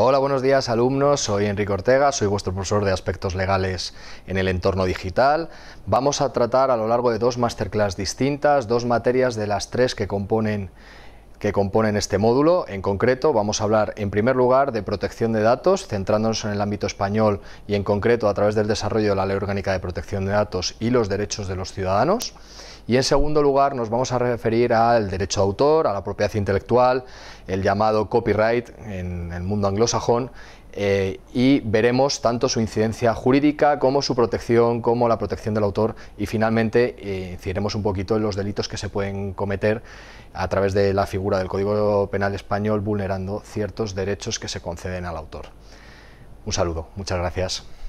Hola, buenos días alumnos, soy Enrique Ortega, soy vuestro profesor de aspectos legales en el entorno digital. Vamos a tratar a lo largo de dos masterclass distintas, dos materias de las tres que componen que componen este módulo. En concreto, vamos a hablar en primer lugar de protección de datos, centrándonos en el ámbito español y en concreto a través del desarrollo de la Ley Orgánica de Protección de Datos y los derechos de los ciudadanos. Y en segundo lugar nos vamos a referir al derecho de autor, a la propiedad intelectual, el llamado copyright en el mundo anglosajón eh, y veremos tanto su incidencia jurídica como su protección, como la protección del autor y finalmente eh, incidiremos un poquito en los delitos que se pueden cometer a través de la figura del Código Penal Español vulnerando ciertos derechos que se conceden al autor. Un saludo, muchas gracias.